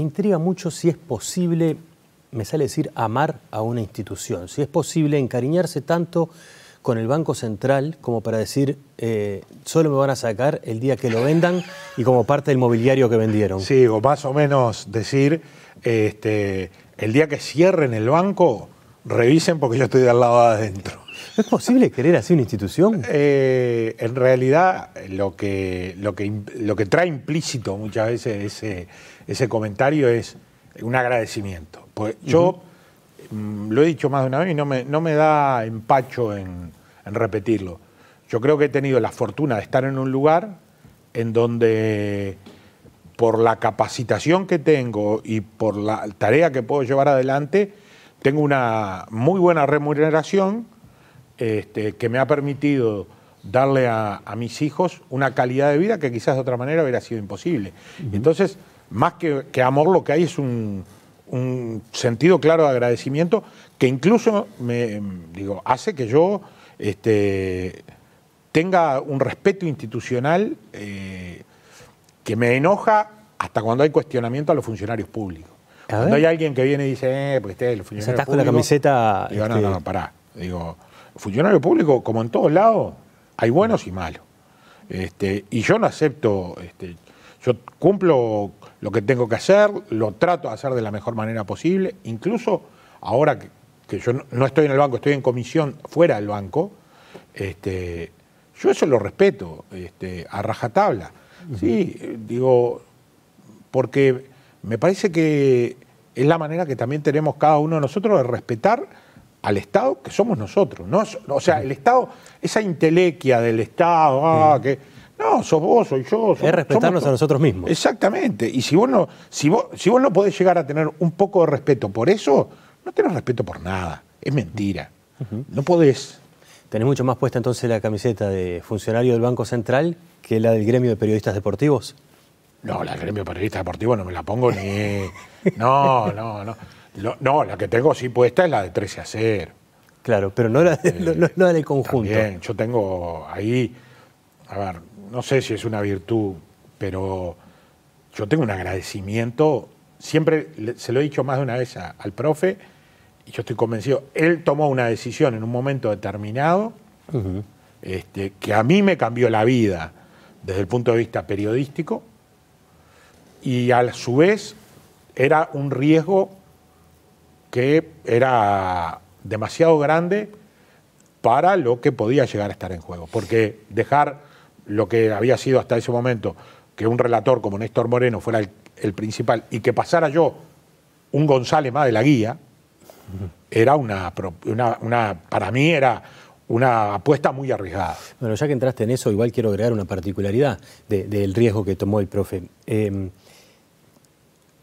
me intriga mucho si es posible, me sale decir, amar a una institución, si es posible encariñarse tanto con el Banco Central como para decir, eh, solo me van a sacar el día que lo vendan y como parte del mobiliario que vendieron. Sí, o más o menos decir, este, el día que cierren el banco, revisen porque yo estoy al lado de adentro. ¿Es posible querer así una institución? Eh, en realidad, lo que, lo, que, lo que trae implícito muchas veces es ese comentario es un agradecimiento. Pues yo mm, lo he dicho más de una vez y no me, no me da empacho en, repetirlo. Yo creo que he tenido la fortuna de estar en un lugar en donde por la capacitación que tengo y por la tarea que puedo llevar adelante, tengo una muy buena remuneración este, que me ha permitido darle a, mis hijos una calidad de vida que quizás de otra manera hubiera sido imposible. Entonces, más que, amor lo que hay es un, sentido claro de agradecimiento que incluso me digo hace que yo este, tenga un respeto institucional eh, que me enoja hasta cuando hay cuestionamiento a los funcionarios públicos. cuando hay alguien que viene y dice, eh, porque usted es el funcionario ¿Estás con la camiseta. Digo, no, este? no, pará. Digo, funcionario público, como en todos lados, hay buenos y malos. Este, y yo no acepto, este, yo cumplo lo que tengo que hacer, lo trato de hacer de la mejor manera posible, incluso ahora que, yo no, estoy en el banco, estoy en comisión fuera del banco, este, yo eso lo respeto este, a rajatabla. Sí, digo, porque me parece que es la manera que también tenemos cada uno de nosotros de respetar al Estado que somos nosotros. ¿no? O sea, el Estado, esa intelequia del Estado, ah, que no, sos vos, soy yo. es respetarnos a nosotros mismos. Exactamente. Y si vos, no, si, vos, si vos no podés llegar a tener un poco de respeto por eso, no tenés respeto por nada. Es mentira. No podés. ¿Tenés mucho más puesta entonces la camiseta de funcionario del Banco Central que la del gremio de periodistas deportivos? No, la del gremio de periodistas deportivos no me la pongo ni. No, no, no. no, la que tengo sí puesta es la de 13 a 0. Claro, pero no la, de, eh, del conjunto. Bien, yo tengo ahí. A ver, no sé si es una virtud, pero yo tengo un agradecimiento, siempre se lo he dicho más de una vez al profe, y yo estoy convencido, él tomó una decisión en un momento determinado este, que a mí me cambió la vida desde el punto de vista periodístico y a su vez era un riesgo que era demasiado grande para lo que podía llegar a estar en juego, porque dejar lo que había sido hasta ese momento que un relator como Néstor Moreno fuera el, principal y que pasara yo un González más de la guía, era una, una, para mí era una apuesta muy arriesgada. Bueno, ya que entraste en eso, igual quiero agregar una particularidad del riesgo que tomó el profe. Eh,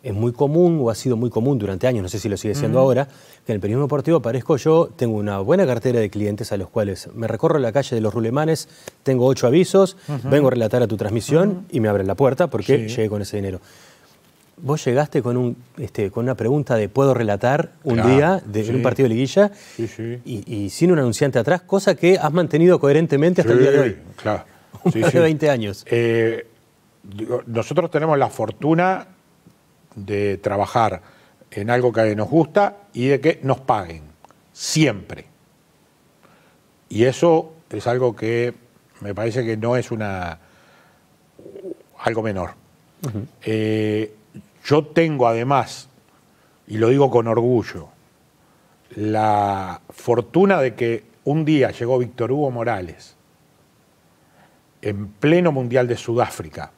es muy común o ha sido muy común durante años, no sé si lo sigue siendo ahora, que en el periodismo deportivo parezco yo, tengo una buena cartera de clientes a los cuales me recorro la calle de los rulemanes, tengo ocho avisos, vengo a relatar a tu transmisión y me abren la puerta porque llegué con ese dinero. Vos llegaste con, un, este, con una pregunta de ¿puedo relatar un día en un partido de liguilla? Sí, sí. Y, sin un anunciante atrás, cosa que has mantenido coherentemente hasta el día de hoy. claro. Sí, de 20 años. Eh, nosotros tenemos la fortuna de trabajar en algo que nos gusta y de que nos paguen, siempre. Y eso es algo que me parece que no es una algo menor. Eh, yo tengo además, y lo digo con orgullo, la fortuna de que un día llegó Víctor Hugo Morales en pleno Mundial de Sudáfrica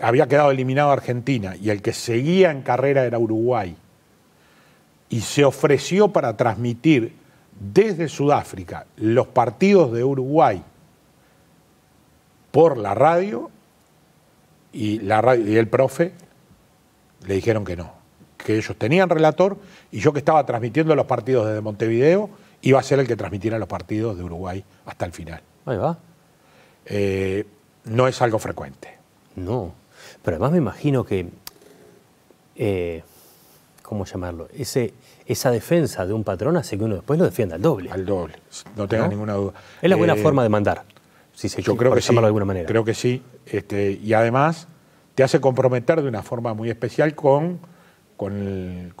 había quedado eliminado Argentina y el que seguía en carrera era Uruguay, y se ofreció para transmitir desde Sudáfrica los partidos de Uruguay por la radio y, la radio, y el profe le dijeron que no, que ellos tenían relator y yo que estaba transmitiendo los partidos desde Montevideo iba a ser el que transmitiera los partidos de Uruguay hasta el final. Ahí va. Eh, no es algo frecuente. No. Pero además me imagino que, eh, ¿cómo llamarlo? Ese, esa defensa de un patrón hace que uno después lo defienda al doble. Al doble, no tenga ninguna duda. Es la buena eh, forma de mandar, si se yo creo que llamarlo de alguna manera. Creo que sí. Este, y además te hace comprometer de una forma muy especial con, con,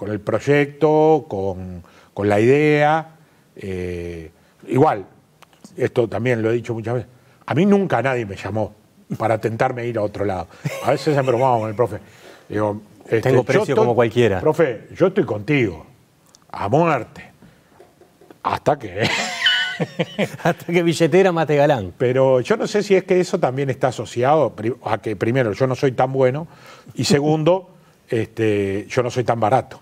el, proyecto, con, la idea. Eh, igual, esto también lo he dicho muchas veces, a mí nunca nadie me llamó para tentarme ir a otro lado. A veces se bromaba con el profe. Digo, este, Tengo precio como cualquiera. Profe, yo estoy contigo, a muerte. Hasta que. Hasta que billetera mate galán. Pero yo no sé si es que eso también está asociado a que, primero, yo no soy tan bueno y, segundo, este, yo no soy tan barato.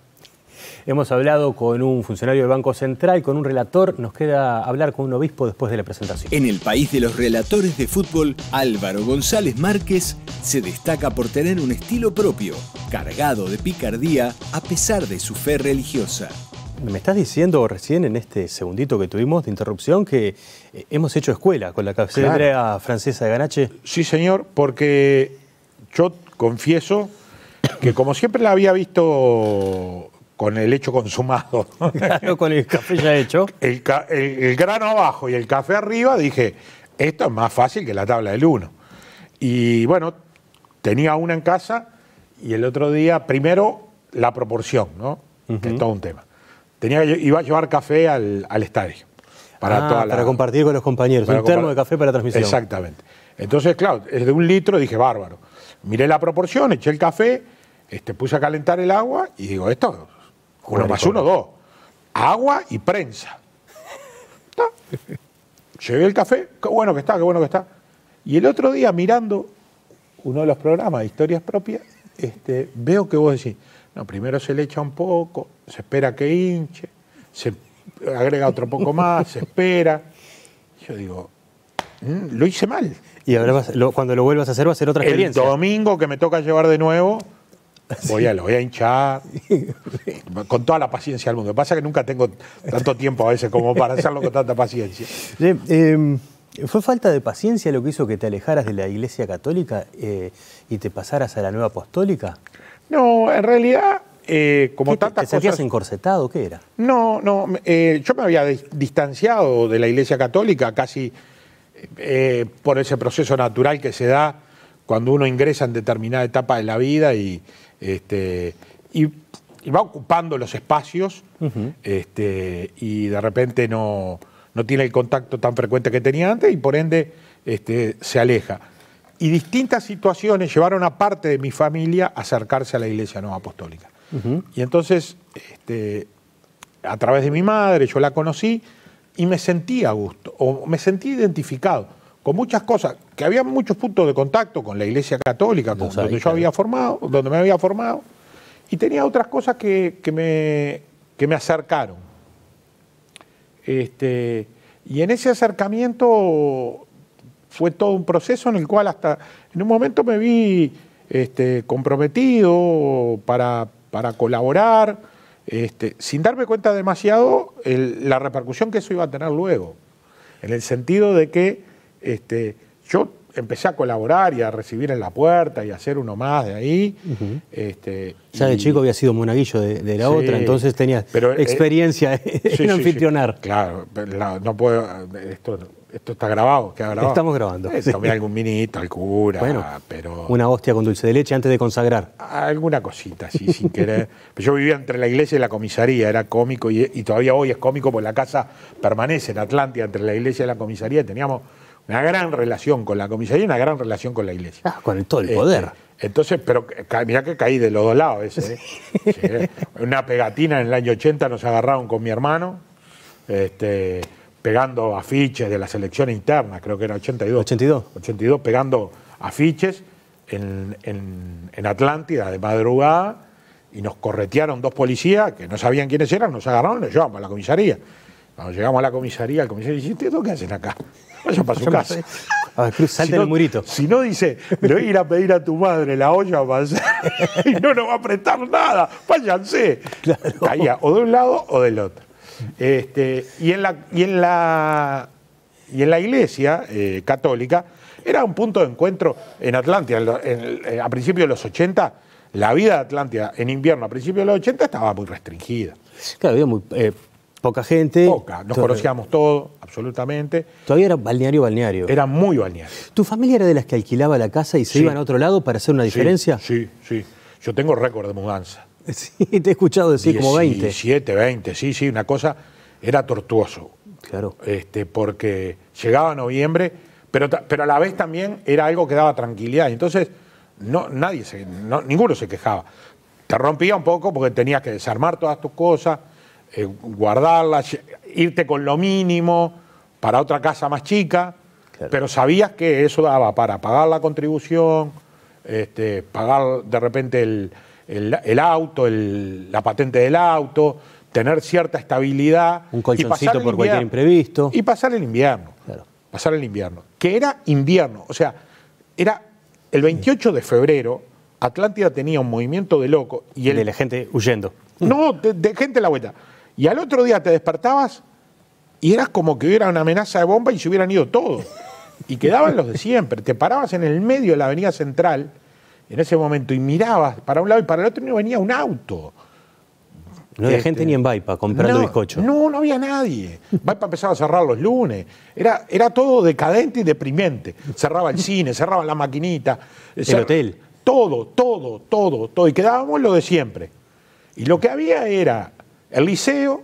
Hemos hablado con un funcionario del Banco Central, con un relator. Nos queda hablar con un obispo después de la presentación. En el país de los relatores de fútbol, Álvaro González Márquez se destaca por tener un estilo propio, cargado de picardía a pesar de su fe religiosa. Me estás diciendo recién en este segundito que tuvimos de interrupción que eh, hemos hecho escuela con la cabecera francesa de Ganache. Sí, señor, porque yo confieso que como siempre la había visto con el hecho consumado. con el café ya hecho. El, grano abajo y el café arriba, dije, esto es más fácil que la tabla del 1. Y bueno, tenía una en casa y el otro día, primero, la proporción, ¿no? Que es todo un tema. Tenía, iba a llevar café al, estadio. Para, ah, para compartir con los compañeros. Un termo de café para transmisión. Exactamente. Entonces, claro, es de un litro, dije, bárbaro. Miré la proporción, eché el café, este, puse a calentar el agua y digo, esto uno más uno, dos. Agua y prensa. Llevé el café, qué bueno que está, qué bueno que está. Y el otro día, mirando uno de los programas de historias propias, este, veo que vos decís, no, primero se le echa un poco, se espera que hinche, se agrega otro poco más, se espera. Yo digo, mm, lo hice mal. Y ahora cuando lo vuelvas a hacer va a ser otra experiencia. El domingo que me toca llevar de nuevo, Voy a, lo voy a hinchar con toda la paciencia del mundo. pasa que nunca tengo tanto tiempo a veces como para hacerlo con tanta paciencia. Em, ¿Fue falta de paciencia lo que hizo que te alejaras de la Iglesia Católica eh, y te pasaras a la Nueva Apostólica? No, en realidad, eh, como tanta tantas ¿Te sentías encorsetado? ¿Qué era? No, no. Eh, yo me había distanciado de la Iglesia Católica casi por ese proceso natural que se da cuando uno ingresa en determinada etapa de la vida y, este, y, va ocupando los espacios este, y de repente no, no, tiene el contacto tan frecuente que tenía antes y por ende este, se aleja. Y distintas situaciones llevaron a parte de mi familia a acercarse a la iglesia no apostólica. Y entonces, este, a través de mi madre, yo la conocí y me sentí a gusto, o me sentí identificado muchas cosas, que había muchos puntos de contacto con la Iglesia Católica, con, donde yo había formado, donde me había formado, y tenía otras cosas que, me, me acercaron. Este, y en ese acercamiento fue todo un proceso en el cual hasta en un momento me vi este, comprometido para, colaborar, este, sin darme cuenta demasiado la repercusión que eso iba a tener luego, en el sentido de que este, yo empecé a colaborar y a recibir en la puerta y a hacer uno más de ahí. Este, ya de chico había sido monaguillo de, la otra, entonces tenía eh, experiencia en anfitrionar. claro, no puedo, esto, está grabado, grabado. Estamos grabando. Eh, tomé algún minito, al cura, pero... Una hostia con dulce de leche antes de consagrar. Alguna cosita, sí, sin querer. Yo vivía entre la iglesia y la comisaría, era cómico y, todavía hoy es cómico porque la casa permanece en Atlántida entre la iglesia y la comisaría. Teníamos una gran relación con la comisaría y una gran relación con la iglesia. Ah, con todo el este, poder. entonces, pero mira que caí de los dos lados ¿eh? ¿eh? una pegatina en el año 80 nos agarraron con mi hermano, este, pegando afiches de la selección interna, creo que era 82. 82. 82, pegando afiches en, en Atlántida de madrugada y nos corretearon dos policías que no sabían quiénes eran, nos agarraron y nos llevamos a la comisaría. Cuando llegamos a la comisaría, el comisario dice, tú qué hacen acá? Vayan para su casa. A ver, Cruz, salte si no, murito. Si no dice, pero ir a pedir a tu madre la olla para hacer, y no nos va a prestar nada, váyanse. Caía o de un lado o del otro. Este, y, en la, y, en la, y en la iglesia eh, católica era un punto de encuentro en Atlántida. Eh, a principios de los 80, la vida de Atlántida en invierno a principios de los 80 estaba muy restringida. Claro, había muy, eh, Poca gente. Poca, nos conocíamos todos, absolutamente. Todavía era balneario, balneario. Era muy balneario. ¿Tu familia era de las que alquilaba la casa y se iban a otro lado para hacer una diferencia? Sí, sí. Yo tengo récord de mudanza. Sí, te he escuchado decir como 20. 17, 20, sí, sí, una cosa era tortuoso. Claro. Este, porque llegaba noviembre, pero, pero a la vez también era algo que daba tranquilidad. Entonces, no, nadie se, ninguno se quejaba. Te rompía un poco porque tenías que desarmar todas tus cosas eh, guardarla, irte con lo mínimo para otra casa más chica, pero sabías que eso daba para pagar la contribución, este, pagar de repente el, auto, la patente del auto, tener cierta estabilidad. Un colchoncito por cualquier imprevisto. Y pasar el invierno. Pasar el invierno. Que era invierno. O sea, era el 28 de febrero, Atlántida tenía un movimiento de loco. Y el, de la gente huyendo. No, de, gente en la vuelta. Y al otro día te despertabas y eras como que hubiera una amenaza de bomba y se hubieran ido todos. Y quedaban los de siempre. Te parabas en el medio de la avenida central en ese momento y mirabas para un lado y para el otro y no venía un auto. No había gente este, ni en Vaipa comprando bizcocho. No, no había nadie. Vaipa empezaba a cerrar los lunes. Era, era todo decadente y deprimente. Cerraba el cine, cerraba la maquinita. El hotel. Todo, todo, todo, todo. Y quedábamos lo de siempre. Y lo que había era el liceo,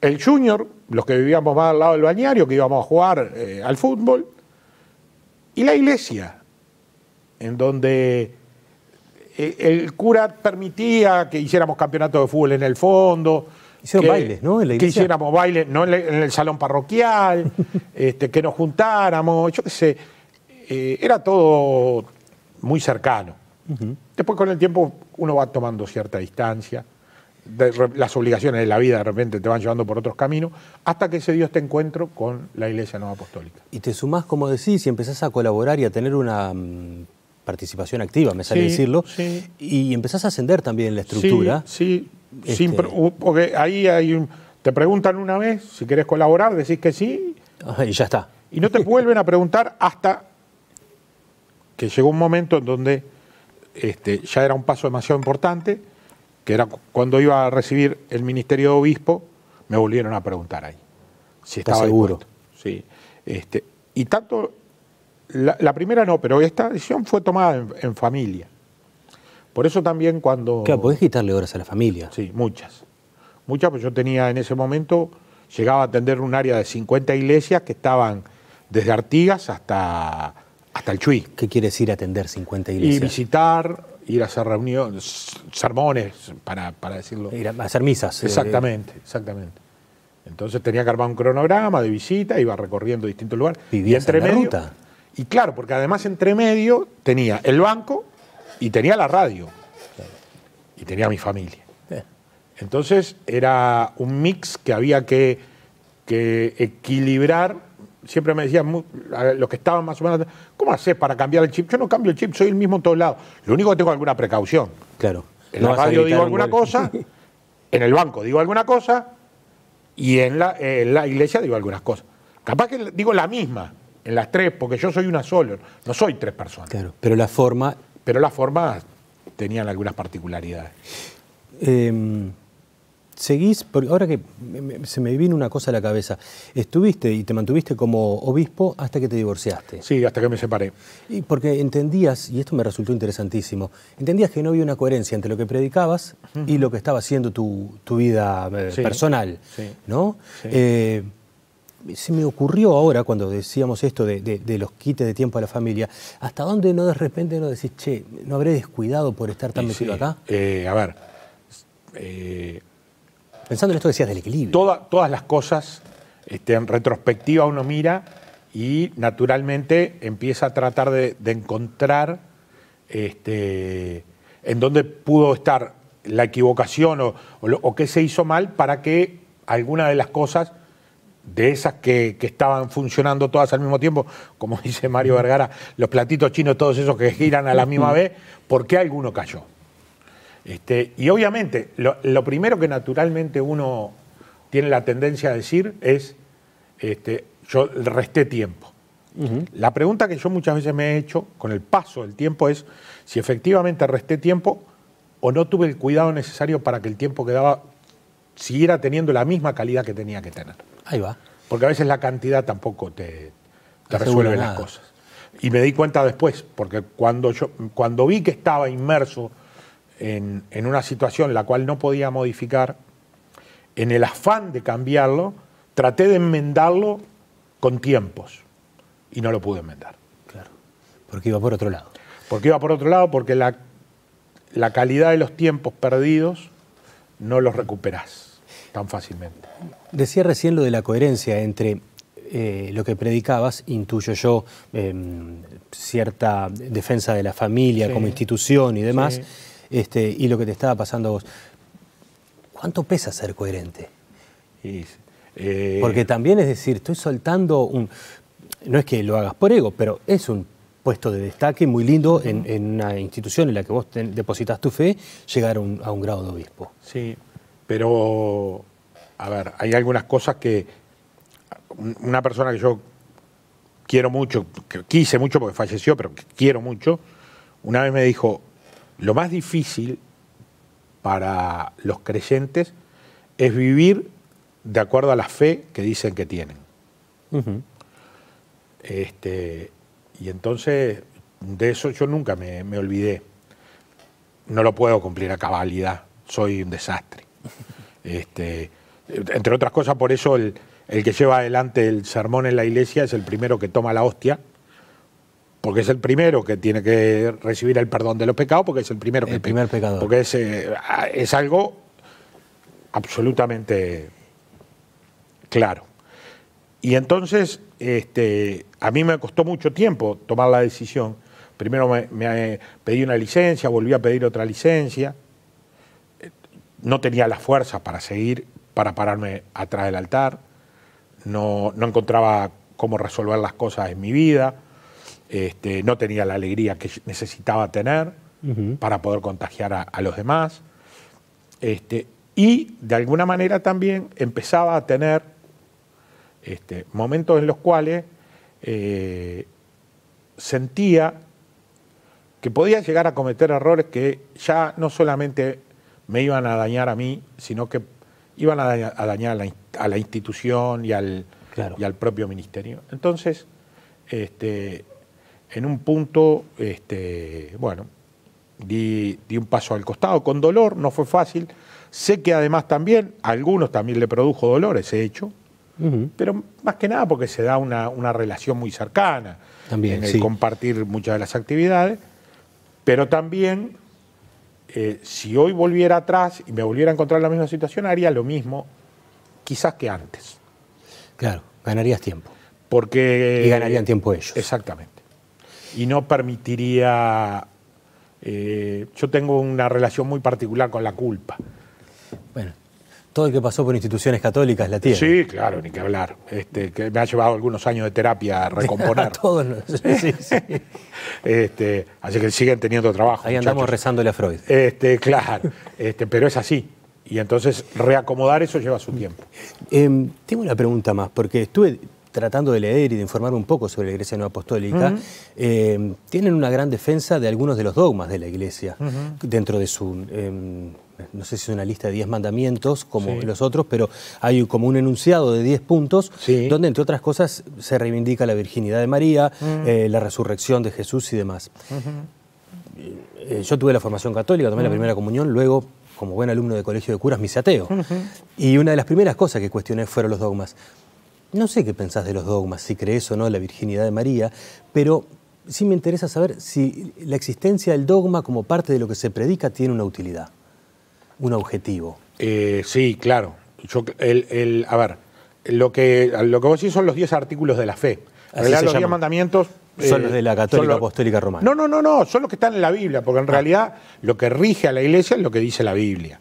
el junior, los que vivíamos más al lado del bañario, que íbamos a jugar eh, al fútbol, y la iglesia, en donde eh, el cura permitía que hiciéramos campeonato de fútbol en el fondo. Hicieron que, bailes, ¿no? Que hiciéramos bailes, ¿no? En, el, salón parroquial, este, que nos juntáramos, yo qué eh, era todo muy cercano. Después con el tiempo uno va tomando cierta distancia las obligaciones de la vida de repente te van llevando por otros caminos, hasta que ese Dios te encuentro con la Iglesia no Apostólica. Y te sumás, como decís, y empezás a colaborar y a tener una mm, participación activa, me sale decirlo, y empezás a ascender también en la estructura. Sí, este porque ahí te preguntan una vez si querés colaborar, decís que sí. Ah, y ya está. Y no te vuelven a preguntar hasta que llegó un momento en donde este, ya era un paso demasiado importante que era cuando iba a recibir el ministerio de obispo, me volvieron a preguntar ahí. Si seguro. Sí. Este, y tanto, la, primera no, pero esta decisión fue tomada en, familia. Por eso también cuando... Claro, podés quitarle horas a la familia. Sí, muchas. Muchas, pues yo tenía en ese momento, llegaba a atender un área de 50 iglesias que estaban desde Artigas hasta, hasta el Chuy. ¿Qué quiere decir atender 50 iglesias? Y visitar, ir a hacer reuniones, sermones, para, decirlo. Ir a hacer misas. Eh. Exactamente, exactamente. Entonces tenía que armar un cronograma de visita, iba recorriendo distintos lugares. Y entre medio. Y claro, porque además entre medio tenía el banco y tenía la radio. Y tenía mi familia. Eh. Entonces era un mix que había que, que equilibrar siempre me decían, los que estaban más o menos, ¿cómo haces para cambiar el chip? Yo no cambio el chip, soy el mismo en todos lados. Lo único que tengo alguna precaución. Claro. En la radio digo alguna cosa, en el banco digo alguna cosa y en la, iglesia digo algunas cosas. Capaz que digo la misma en las tres, porque yo soy una sola, no soy tres personas. Claro, pero la forma... Pero las formas tenían algunas particularidades. Eh seguís, porque ahora que se me vino una cosa a la cabeza, estuviste y te mantuviste como obispo hasta que te divorciaste. Sí, hasta que me separé. Y porque entendías, y esto me resultó interesantísimo, entendías que no había una coherencia entre lo que predicabas y lo que estaba haciendo tu, vida eh, personal, ¿no? Eh, se me ocurrió ahora cuando decíamos esto de, los quites de tiempo a la familia, ¿hasta dónde no de repente no decís, che, no habré descuidado por estar tan metido acá? Eh, a ver, Pensando en esto que decías del equilibrio. todas las cosas, este, en retrospectiva uno mira y naturalmente empieza a tratar de, encontrar este, en dónde pudo estar la equivocación o, qué se hizo mal para que alguna de las cosas, de esas que, que, estaban funcionando todas al mismo tiempo, como dice Mario Vergara, los platitos chinos, todos esos que giran a la misma vez, ¿por qué alguno cayó? Este, y obviamente, lo, primero que naturalmente uno tiene la tendencia a decir es, este, yo resté tiempo. La pregunta que yo muchas veces me he hecho con el paso del tiempo es si efectivamente resté tiempo o no tuve el cuidado necesario para que el tiempo que daba siguiera teniendo la misma calidad que tenía que tener. Ahí va. Porque a veces la cantidad tampoco te, resuelve las cosas. Y me di cuenta después, porque cuando, yo, cuando vi que estaba inmerso en, una situación la cual no podía modificar, en el afán de cambiarlo, traté de enmendarlo con tiempos y no lo pude enmendar. Claro, porque iba por otro lado. Porque iba por otro lado, porque la, calidad de los tiempos perdidos no los recuperás tan fácilmente. Decía recién lo de la coherencia entre eh, lo que predicabas, intuyo yo, em, cierta defensa de la familia como institución y demás. Este, y lo que te estaba pasando a vos. ¿Cuánto pesa ser coherente? Eh, porque también es decir, estoy soltando un... No es que lo hagas por ego, pero es un puesto de destaque muy lindo en, una institución en la que vos depositas tu fe, llegar a un, grado de obispo. Sí, pero, a ver, hay algunas cosas que una persona que yo quiero mucho, que quise mucho porque falleció, pero que quiero mucho, una vez me dijo, lo más difícil para los creyentes es vivir de acuerdo a la fe que dicen que tienen. Este, y entonces, de eso yo nunca me, olvidé. No lo puedo cumplir a cabalidad, soy un desastre. Este, entre otras cosas, por eso el, el que lleva adelante el sermón en la iglesia es el primero que toma la hostia porque es el primero que tiene que recibir el perdón de los pecados, porque es el primero el primer pecador. Porque es, eh, es algo absolutamente claro. Y entonces, este, a mí me costó mucho tiempo tomar la decisión. Primero me, eh, pedí una licencia, volví a pedir otra licencia. Eh, no tenía la fuerza para seguir, para pararme atrás del altar. no encontraba cómo resolver las cosas en mi vida. Este, no tenía la alegría que necesitaba tener para poder contagiar a, los demás. Este, y de alguna manera también empezaba a tener este, momentos en los cuales eh, sentía que podía llegar a cometer errores que ya no solamente me iban a dañar a mí, sino que iban a dañar a, la, institución y al, al propio ministerio. Entonces, este, en un punto, este, bueno, di, un paso al costado con dolor, no fue fácil. Sé que además también, a algunos también le produjo dolor ese hecho, pero más que nada porque se da una, relación muy cercana también, en el compartir muchas de las actividades, pero también eh, si hoy volviera atrás y me volviera a encontrar en la misma situación, haría lo mismo quizás que antes. Claro, ganarías tiempo. Porque... Y ganarían tiempo ellos. Exactamente y no permitiría... Eh, yo tengo una relación muy particular con la culpa. Bueno, todo el que pasó por instituciones católicas la tiene. Sí, claro, ni que hablar. Este, me ha llevado algunos años de terapia a recomponer. todos, sí, sí. Este, así que siguen teniendo trabajo. Ahí andamos rezándole a Freud. Este, claro, este, pero es así. Y entonces reacomodar eso lleva su tiempo. Em, tengo una pregunta más, porque estuve tratando de leer y de informar un poco sobre la Iglesia no apostólica, eh, tienen una gran defensa de algunos de los dogmas de la Iglesia dentro de su... Em, no sé si es una lista de 10 mandamientos como los otros, pero hay como un enunciado de 10 puntos donde, entre otras cosas, se reivindica la virginidad de María, eh, la resurrección de Jesús y demás. Eh, yo tuve la formación católica, tomé la primera comunión, luego, como buen alumno de colegio de curas, mis ateo. Y una de las primeras cosas que cuestioné fueron los dogmas. No sé qué pensás de los dogmas, si crees o no la virginidad de María, pero sí me interesa saber si la existencia del dogma como parte de lo que se predica tiene una utilidad, un objetivo. Eh, sí, claro. Yo, a ver, lo que, lo que vos decís son los 10 artículos de la fe. En realidad, los 10 mandamientos. Son los eh, de la Católica Apostólica Romana. No, no, no, no, son los que están en la Biblia, porque en ah. realidad lo que rige a la iglesia es lo que dice la Biblia.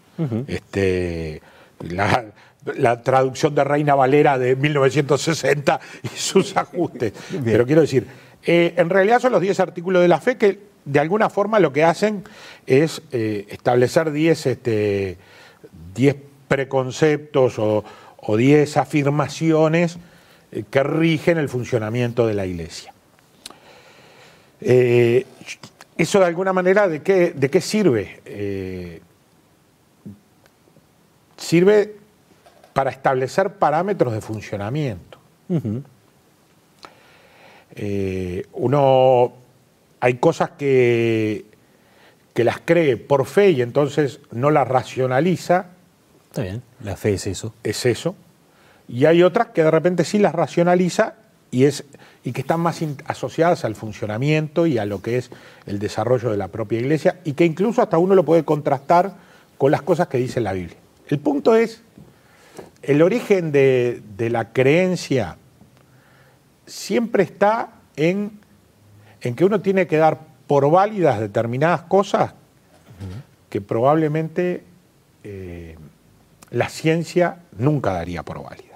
este, la, la traducción de Reina Valera de 1960 y sus ajustes. Pero quiero decir, eh, en realidad son los 10 artículos de la fe que de alguna forma lo que hacen es eh, establecer 10 este, preconceptos o, 10 afirmaciones eh, que rigen el funcionamiento de la Iglesia. ¿Eso de alguna manera de qué, de qué sirve? sirve para establecer parámetros de funcionamiento. Eh, uno, hay cosas que, que las cree por fe y entonces no las racionaliza. Está bien, la fe es eso. Es eso. Y hay otras que de repente sí las racionaliza y, es, y que están más asociadas al funcionamiento y a lo que es el desarrollo de la propia iglesia y que incluso hasta uno lo puede contrastar con las cosas que dice la Biblia. El punto es el origen de, la creencia siempre está en, que uno tiene que dar por válidas determinadas cosas que probablemente eh, la ciencia nunca daría por válidas.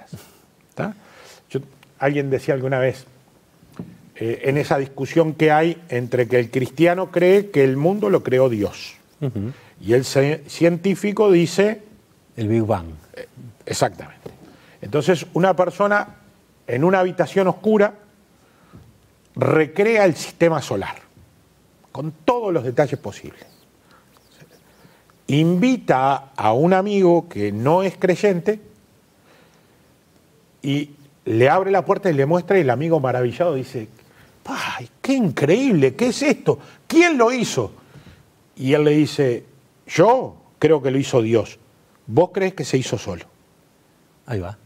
alguien decía alguna vez, eh, en esa discusión que hay entre que el cristiano cree que el mundo lo creó Dios y el científico dice el Big Bang. Eh, exactamente. Entonces, una persona en una habitación oscura recrea el sistema solar, con todos los detalles posibles. Invita a un amigo que no es creyente y le abre la puerta y le muestra y el amigo maravillado dice, ¡ay, qué increíble! ¿Qué es esto? ¿Quién lo hizo? Y él le dice, yo creo que lo hizo Dios vos crees que se hizo solo. Ahí va.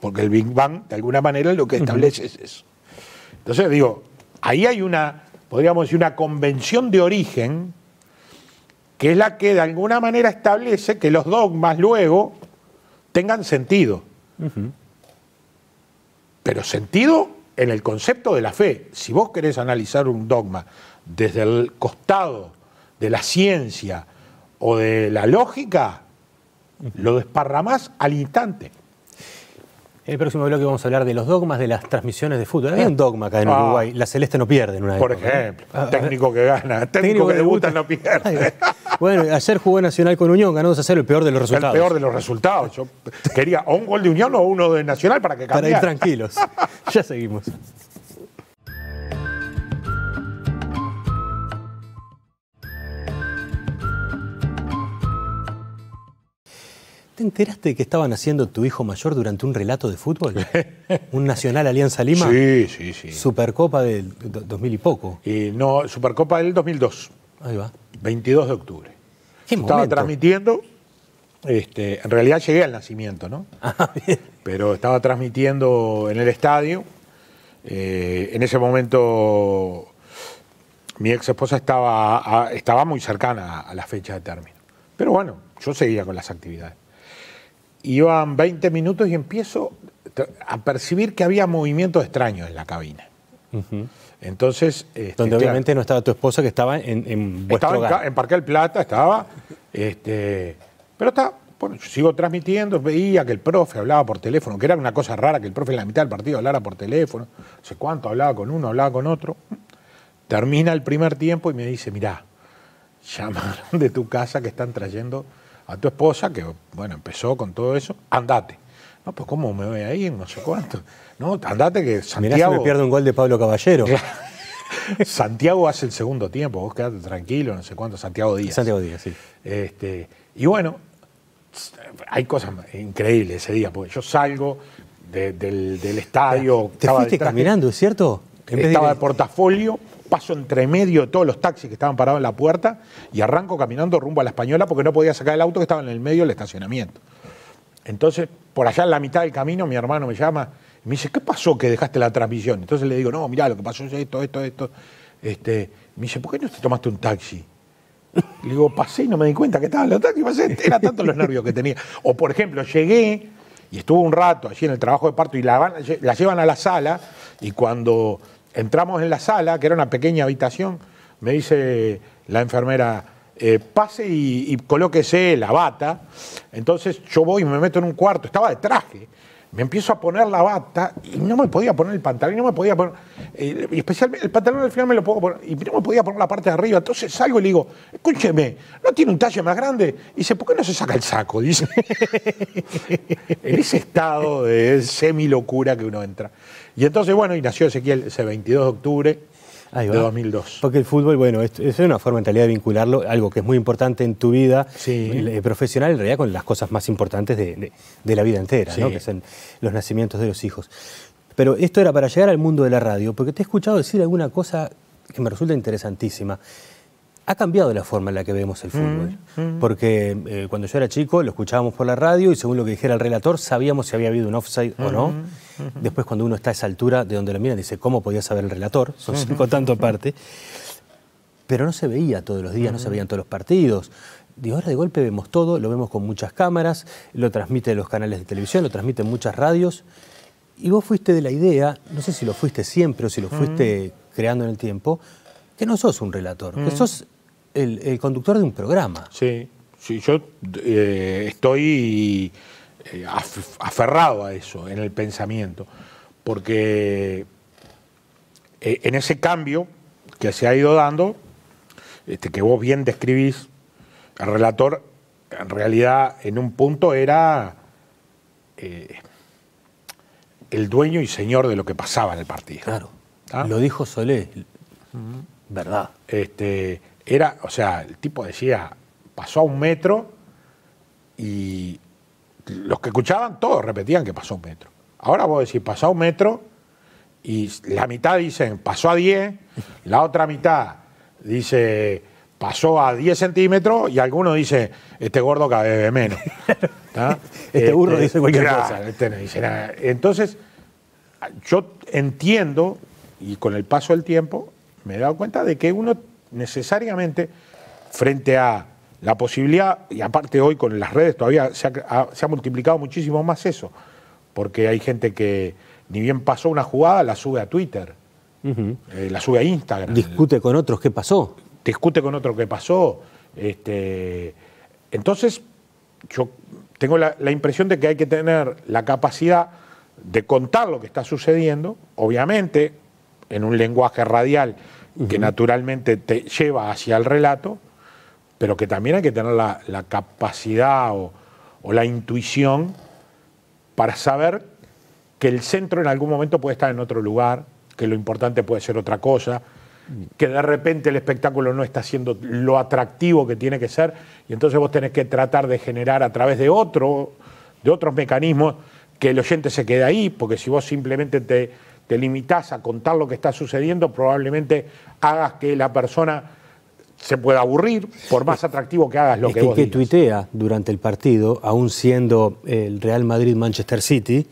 Porque el Big Bang, de alguna manera, lo que establece es eso. Entonces, digo, ahí hay una, podríamos decir, una convención de origen que es la que de alguna manera establece que los dogmas luego tengan sentido. Pero sentido en el concepto de la fe. Si vos querés analizar un dogma desde el costado de la ciencia o de la lógica, lo desparramás al instante. En el próximo bloque vamos a hablar de los dogmas de las transmisiones de fútbol. Había un dogma acá en ah. Uruguay. La Celeste no pierde en una Por ejemplo, ah, técnico que gana, técnico, que debuta, no pierde. bueno, ayer jugó Nacional con Unión, ganó 2 a 0, el peor de los resultados. El peor de los resultados. Yo quería o un gol de Unión o uno de Nacional para que cambiara. Para ir tranquilos. ya seguimos. ¿Te enteraste de que estaban haciendo tu hijo mayor durante un relato de fútbol? ¿Un Nacional Alianza Lima? Sí, sí, sí. Supercopa del 2000 y poco. no, Supercopa del 2002. Ahí va. 22 de octubre. Estaba transmitiendo. Este, en realidad llegué al nacimiento, ¿no? Ah, bien. Pero estaba transmitiendo en el estadio. Eh, en ese momento mi ex esposa estaba, estaba muy cercana a la fecha de término. Pero bueno, yo seguía con las actividades. Iban 20 minutos y empiezo a percibir que había movimientos extraños en la cabina. Entonces. Este, Donde obviamente no estaba tu esposa, que estaba en, en vuestro estaba En, Parque del Plata, estaba. Este, pero está. Bueno, sigo transmitiendo, veía que el profe hablaba por teléfono, que era una cosa rara que el profe en la mitad del partido hablara por teléfono. No sé cuánto, hablaba con uno, hablaba con otro. Termina el primer tiempo y me dice: Mirá, llamaron de tu casa que están trayendo a tu esposa, que bueno, empezó con todo eso, andate. No, pues cómo me voy a ir, no sé cuánto. No, andate que Santiago... me pierde un gol de Pablo Caballero. Santiago hace el segundo tiempo, vos quedate tranquilo, no sé cuánto, Santiago Díaz. Santiago Díaz, sí. Este, y bueno, hay cosas increíbles ese día, porque yo salgo del, estadio... Te fuiste caminando, ¿es cierto? estaba de portafolio paso entre medio todos los taxis que estaban parados en la puerta y arranco caminando rumbo a la española porque no podía sacar el auto que estaba en el medio del estacionamiento. Entonces, por allá en la mitad del camino, mi hermano me llama y me dice, ¿qué pasó que dejaste la transmisión? Entonces le digo, no, mirá, lo que pasó es esto, esto, esto. Este, me dice, ¿por qué no te tomaste un taxi? Le digo, pasé y no me di cuenta que estaba en el taxi, pasé, era tanto los nervios que tenía. O por ejemplo, llegué y estuve un rato allí en el trabajo de parto y la llevan a la sala y cuando Entramos en la sala, que era una pequeña habitación, me dice la enfermera, eh, pase y, y, colóquese la bata. Entonces yo voy y me meto en un cuarto, estaba de traje, me empiezo a poner la bata y no me podía poner el pantalón, no me podía poner. Eh, y especialmente el pantalón al final me lo puedo poner, y no me podía poner la parte de arriba. Entonces salgo y le digo, escúcheme, ¿no tiene un talle más grande? Y dice, ¿por qué no se saca el saco? Dice. en ese estado de semi-locura que uno entra. Y entonces, bueno, y nació Ezequiel ese 22 de octubre Ahí va. de 2002. Porque el fútbol, bueno, es, una forma en realidad de vincularlo, algo que es muy importante en tu vida eh, profesional, en realidad con las cosas más importantes de, la vida entera, que son los nacimientos de los hijos. Pero esto era para llegar al mundo de la radio, porque te he escuchado decir alguna cosa que me resulta interesantísima. Ha cambiado la forma en la que vemos el fútbol, mm, mm. porque eh, cuando yo era chico lo escuchábamos por la radio y según lo que dijera el relator sabíamos si había habido un offside o no. Mm, Después, cuando uno está a esa altura de donde lo miran, dice, ¿cómo podía saber el relator? Son cinco tanto aparte. Pero no se veía todos los días, no se veían todos los partidos. Digo, ahora de golpe vemos todo, lo vemos con muchas cámaras, lo transmite los canales de televisión, lo transmiten muchas radios. Y vos fuiste de la idea, no sé si lo fuiste siempre o si lo fuiste creando en el tiempo, que no sos un relator, que sos el, conductor de un programa. Sí, yo eh, estoy eh, aferrado a eso en el pensamiento, porque eh, en ese cambio que se ha ido dando, este, que vos bien describís, el relator en realidad en un punto era eh, el dueño y señor de lo que pasaba en el partido. Claro. Lo dijo Solé, verdad. Este, era, o sea, el tipo decía, pasó a un metro y los que escuchaban todos repetían que pasó un metro. Ahora vos decís, pasó un metro y la mitad dicen, pasó a 10, la otra mitad dice, pasó a 10 centímetros y alguno dice, este gordo que bebe menos. este burro dice cualquier este, cosa. Este Entonces, yo entiendo y con el paso del tiempo me he dado cuenta de que uno necesariamente frente a la posibilidad, y aparte hoy con las redes todavía se ha, multiplicado muchísimo más eso, porque hay gente que ni bien pasó una jugada, la sube a Twitter, eh, la sube a Instagram. Discute con otros qué pasó. Discute con otros qué pasó. Este, entonces, yo tengo la, impresión de que hay que tener la capacidad de contar lo que está sucediendo, obviamente, en un lenguaje radial que naturalmente te lleva hacia el relato, pero que también hay que tener la, capacidad o, la intuición para saber que el centro en algún momento puede estar en otro lugar, que lo importante puede ser otra cosa, que de repente el espectáculo no está siendo lo atractivo que tiene que ser, y entonces vos tenés que tratar de generar a través de otro, de otros mecanismos, que el oyente se quede ahí, porque si vos simplemente te, te limitas a contar lo que está sucediendo, probablemente hagas que la persona se puede aburrir, por más eh, atractivo que hagas lo que, que que tuitea durante el partido, aún siendo el Real Madrid-Manchester City,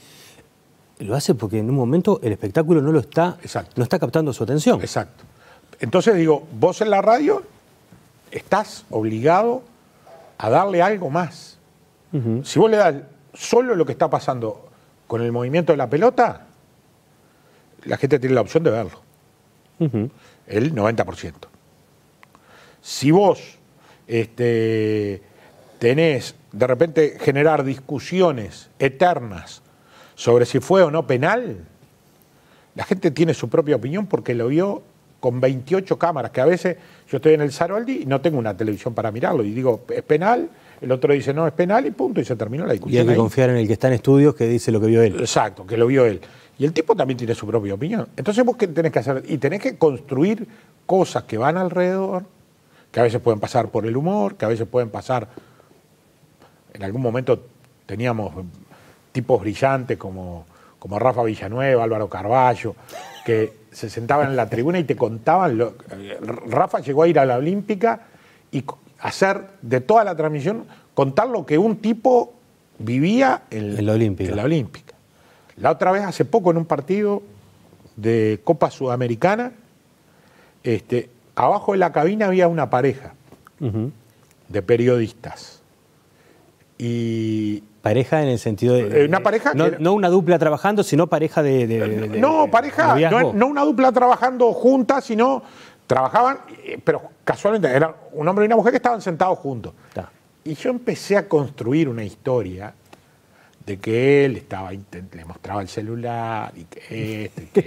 lo hace porque en un momento el espectáculo no lo está, no está captando su atención. Exacto. Entonces digo, vos en la radio estás obligado a darle algo más. Si vos le das solo lo que está pasando con el movimiento de la pelota, la gente tiene la opción de verlo. El 90% si vos este, tenés de repente generar discusiones eternas sobre si fue o no penal, la gente tiene su propia opinión porque lo vio con 28 cámaras, que a veces yo estoy en el Saroldi y no tengo una televisión para mirarlo. Y digo, es penal, el otro dice, no, es penal y punto, y se terminó la discusión. Y hay que confiar en el que está en estudios que dice lo que vio él. Exacto, que lo vio él. Y el tipo también tiene su propia opinión. Entonces vos qué tenés que hacer? Y tenés que construir cosas que van alrededor que a veces pueden pasar por el humor, que a veces pueden pasar, en algún momento teníamos tipos brillantes como, como Rafa Villanueva, Álvaro Carballo, que se sentaban en la tribuna y te contaban, lo... Eh, Rafa llegó a ir a la Olímpica y hacer de toda la transmisión, contar lo que un tipo vivía en, la en, la Olímpica. La otra vez, hace poco, en un partido de Copa Sudamericana, este, abajo de la cabina había una pareja de periodistas. Y, Pareja en el sentido de. Eh, una pareja. No, no una dupla trabajando, sino pareja de. no, pareja. No, una dupla trabajando juntas, sino. Trabajaban, eh, pero casualmente Era un hombre y una mujer que estaban sentados juntos. Y yo empecé a construir una historia de que él estaba le mostraba el celular y que esto y que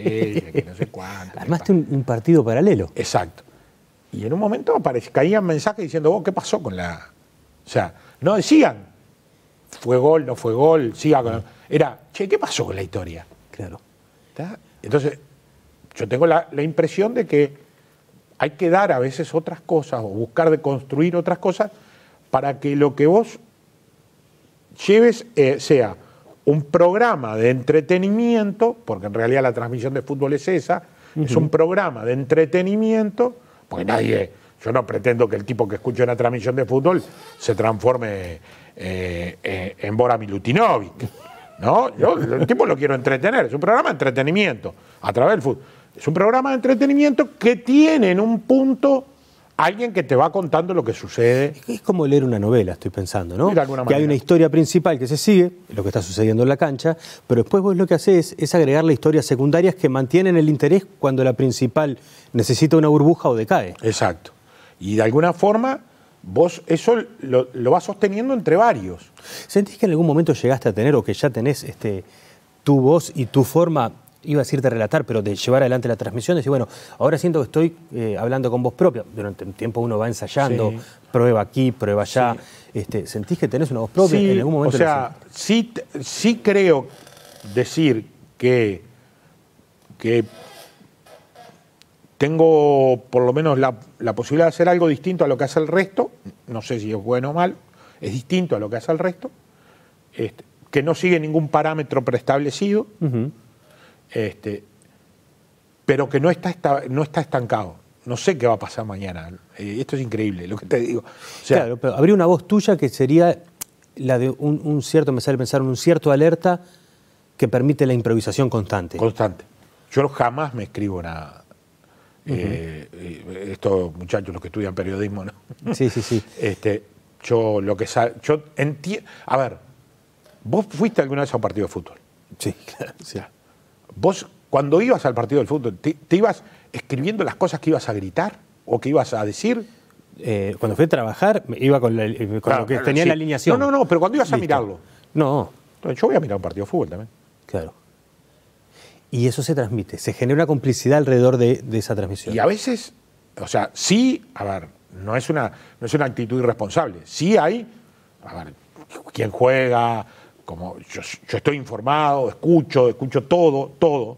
que no sé cuánto. Armaste un partido paralelo. Exacto. Y en un momento caían mensajes diciendo, vos, oh, ¿qué pasó con la...? O sea, no decían, fue gol, no fue gol, siga Era, che, ¿qué pasó con la historia? Claro. Entonces, yo tengo la, impresión de que hay que dar a veces otras cosas o buscar de construir otras cosas para que lo que vos lleves eh, sea un programa de entretenimiento, porque en realidad la transmisión de fútbol es esa, es un programa de entretenimiento nadie, yo no pretendo que el tipo que escucha una transmisión de fútbol se transforme eh, eh, en Bora Milutinovic. ¿No? Yo el tipo lo quiero entretener. Es un programa de entretenimiento a través del fútbol. Es un programa de entretenimiento que tiene en un punto alguien que te va contando lo que sucede. Es como leer una novela, estoy pensando, ¿no? que hay una historia principal que se sigue, lo que está sucediendo en la cancha, pero después vos lo que haces es, agregarle historias secundarias que mantienen el interés cuando la principal necesita una burbuja o decae. Exacto. Y de alguna forma vos eso lo, vas sosteniendo entre varios. ¿Sentís que en algún momento llegaste a tener o que ya tenés este, tu voz y tu forma iba a decir de relatar, pero de llevar adelante la transmisión, decir, bueno, ahora siento que estoy eh, hablando con voz propia. Durante un tiempo uno va ensayando, prueba aquí, prueba allá. Este, ¿Sentís que tenés una voz propia? en algún momento o sea, sí, sí creo decir que, que tengo por lo menos la, posibilidad de hacer algo distinto a lo que hace el resto, no sé si es bueno o mal, es distinto a lo que hace el resto, este, que no sigue ningún parámetro preestablecido este, pero que no está, no está estancado. No sé qué va a pasar mañana. Eh, esto es increíble, lo que te digo. claro, pero habría una voz tuya que sería la de un, cierto, me sale pensar, un cierto alerta que permite la improvisación constante. Constante. Yo jamás me escribo nada. Eh, eh, estos muchachos, los que estudian periodismo, ¿no? Sí, sí, sí. Este, yo lo que yo entiendo. A ver, vos fuiste alguna vez a un partido de fútbol. Sí, claro. Sí vos cuando ibas al partido del fútbol, ¿te, ibas escribiendo las cosas que ibas a gritar o que ibas a decir? Eh, cuando fui a trabajar, iba con, lo que tenía la alineación. No, no, no, pero cuando ibas a mirarlo. No. Yo voy a mirar un partido de fútbol también. Claro. Y eso se transmite, se genera una complicidad alrededor de, esa transmisión. Y a veces, o sea, sí, a ver, no es una, no es una actitud irresponsable. Sí hay, a ver, quién juega, como yo, estoy informado, escucho, escucho todo, todo,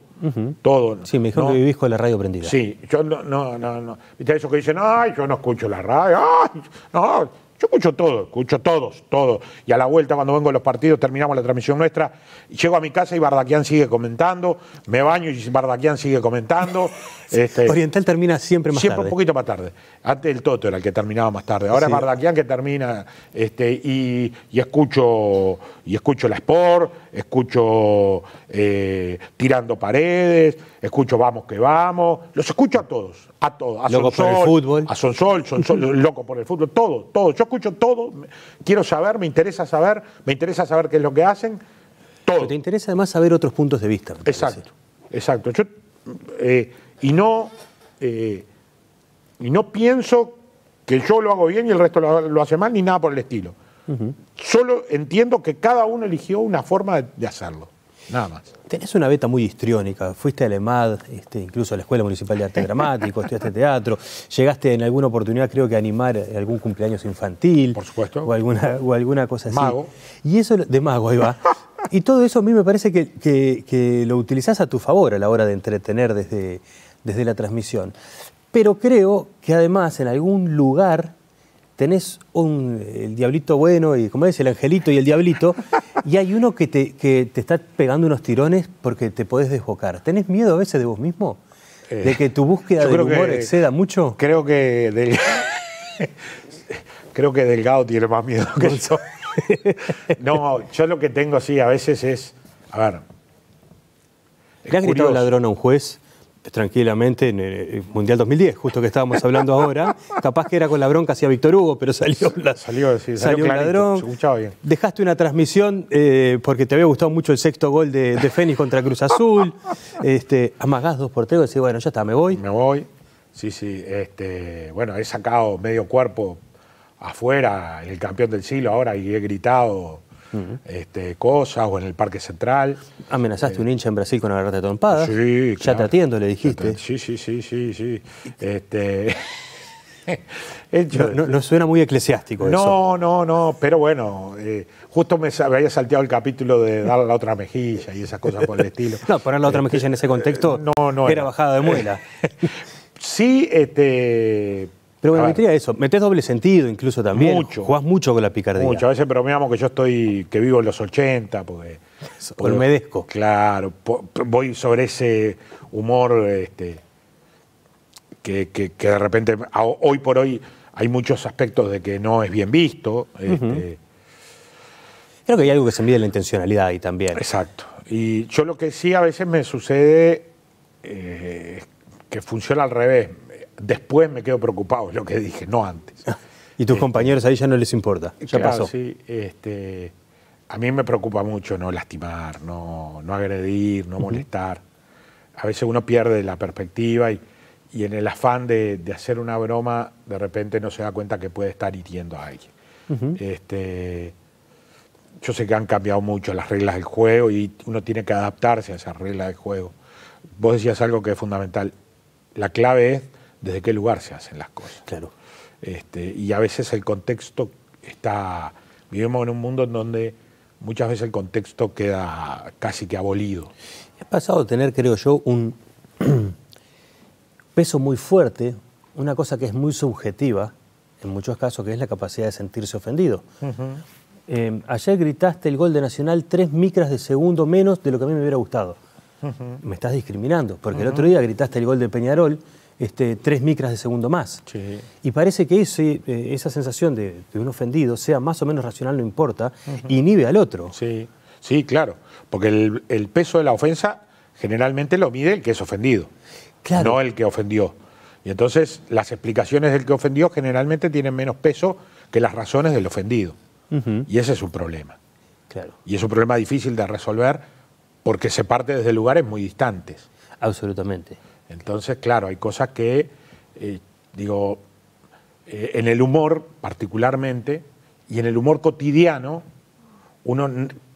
todo. Sí, me dijo que vivís con la radio prendida. Sí, yo no, no, no, no. ¿Viste eso que dicen, ay, yo no escucho la radio, ay, no, yo escucho todo, escucho todos, todos. Y a la vuelta, cuando vengo de los partidos, terminamos la transmisión nuestra, llego a mi casa y Bardaquian sigue comentando, me baño y Bardaquian sigue comentando. Este, Oriental termina siempre más tarde. Siempre un poquito más tarde. Antes el Toto era el que terminaba más tarde. Ahora es Bardaquian que termina este, y, escucho, y escucho la Sport, escucho eh, tirando paredes, escucho vamos que vamos, los escucho a todos, a todos, a Sonsol, fútbol. a Sonsol, loco por el fútbol, todo, todo, yo escucho todo, quiero saber, me interesa saber, me interesa saber qué es lo que hacen, todo. te interesa además saber otros puntos de vista. Exacto, exacto. Yo, eh, y no eh, y no pienso que yo lo hago bien y el resto lo hace mal ni nada por el estilo Solo entiendo que cada uno eligió una forma de, hacerlo. Nada más. Tenés una beta muy histriónica. Fuiste a Alemad, este, incluso a la Escuela Municipal de Arte Dramático, estudiaste teatro. Llegaste en alguna oportunidad, creo que, a animar algún cumpleaños infantil. Por supuesto. O alguna, o alguna cosa así. Mago. Y eso, de mago, ahí va. y todo eso a mí me parece que, lo utilizás a tu favor a la hora de entretener desde, desde la transmisión. Pero creo que además en algún lugar tenés el diablito bueno y, como es? El angelito y el diablito, y hay uno que te, está pegando unos tirones porque te podés desbocar. ¿Tenés miedo a veces de vos mismo? Eh, ¿De que tu búsqueda de humor exceda mucho? Creo que, creo que Delgado tiene más miedo que el sol. no, yo lo que tengo, sí, a veces es. A ver. ¿Le has gritado ladrón a un juez? tranquilamente en el eh, Mundial 2010, justo que estábamos hablando ahora. Capaz que era con la bronca hacia Víctor Hugo, pero salió, la, ladrón. Dejaste una transmisión eh, porque te había gustado mucho el sexto gol de, Fénix contra Cruz Azul. este, amagás dos porteros y decís, bueno, ya está, me voy. Me voy. Sí, sí. Este, bueno, he sacado medio cuerpo afuera, el campeón del siglo ahora, y he gritado este, cosas o en el Parque Central. Amenazaste eh, un hincha en Brasil con agarrarte a trompada. Sí, Ya te atiendo, le dijiste. Sí, sí, sí, sí, sí. Este, no, suena muy eclesiástico no, eso. No, no, no, pero bueno, eh, justo me había salteado el capítulo de dar la otra mejilla y esas cosas por el estilo. no, poner la otra este, mejilla en ese contexto eh, era, era bajada de muela. sí, este, pero bueno, metría eso. Metés doble sentido incluso también. Mucho. Jugás mucho con la picardía. Mucho. A veces bromeamos que yo estoy, que vivo en los 80, porque... por merezco Claro. voy sobre ese humor este, que, de repente, hoy por hoy, hay muchos aspectos de que no es bien visto. Este. Creo que hay algo que se mide la intencionalidad ahí también. Exacto. Y yo lo que sí a veces me sucede eh, que funciona al revés. Después me quedo preocupado, es lo que dije, no antes. ¿Y tus este, compañeros ahí ya no les importa? qué pasó. sí. Este, a mí me preocupa mucho no lastimar, no, agredir, no molestar. A veces uno pierde la perspectiva y, en el afán de, hacer una broma, de repente no se da cuenta que puede estar hiriendo a alguien. Este, yo sé que han cambiado mucho las reglas del juego y uno tiene que adaptarse a esas reglas del juego. Vos decías algo que es fundamental. La clave es desde qué lugar se hacen las cosas. Claro. Este, y a veces el contexto está. Vivimos en un mundo en donde muchas veces el contexto queda casi que abolido. He pasado a tener, creo yo, un peso muy fuerte, una cosa que es muy subjetiva, en muchos casos, que es la capacidad de sentirse ofendido. Eh, ayer gritaste el gol de Nacional tres micras de segundo menos de lo que a mí me hubiera gustado. Me estás discriminando, porque el otro día gritaste el gol de Peñarol este, tres micras de segundo más. Y parece que ese, eh, esa sensación de, un ofendido, sea más o menos racional, no importa, inhibe al otro. Sí, sí claro, porque el, peso de la ofensa generalmente lo mide el que es ofendido, no el que ofendió. Y entonces las explicaciones del que ofendió generalmente tienen menos peso que las razones del ofendido. Y ese es un problema. Claro. Y es un problema difícil de resolver porque se parte desde lugares muy distantes. Absolutamente. Entonces, claro, hay cosas que, eh, digo, eh, en el humor particularmente, y en el humor cotidiano, uno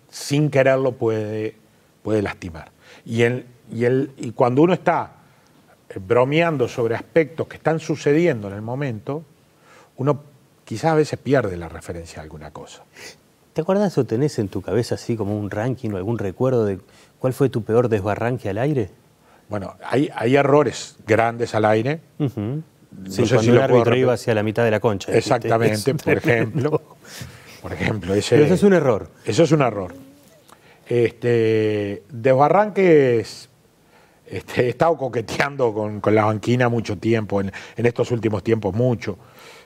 sin quererlo puede, puede lastimar. Y, y cuando uno está eh, bromeando sobre aspectos que están sucediendo en el momento, uno quizás a veces pierde la referencia a alguna cosa. ¿Te acuerdas o tenés en tu cabeza así como un ranking o algún recuerdo de cuál fue tu peor desbarranque al aire? Bueno, hay, errores grandes al aire. si el iba hacia la mitad de la concha. Exactamente, por ejemplo. Por ejemplo, Pero eso es un error. Eso es un error. Este, desbarranques este, he estado coqueteando con, la banquina mucho tiempo, en, estos últimos tiempos mucho.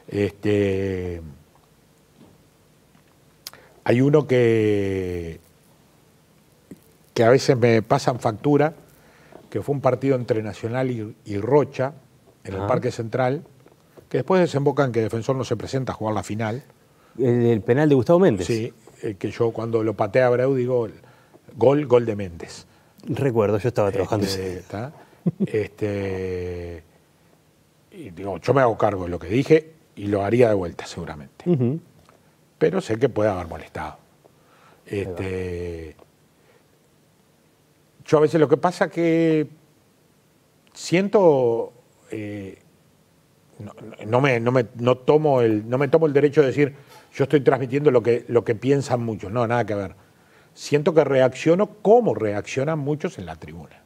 Este, hay uno que, que a veces me pasan factura que fue un partido entre Nacional y, Rocha en el Parque Central, que después desemboca en que el Defensor no se presenta a jugar la final. El, penal de Gustavo Méndez. Sí, eh, que yo cuando lo patea a Breu digo, gol, gol de Méndez. Recuerdo, yo estaba trabajando este, este, y digo, yo me hago cargo de lo que dije y lo haría de vuelta seguramente. Pero sé que puede haber molestado. Este, yo a veces lo que pasa que siento... Eh, no, me, no, me, no, tomo el, no me tomo el derecho de decir yo estoy transmitiendo lo que, lo que piensan muchos. No, nada que ver. Siento que reacciono como reaccionan muchos en la tribuna.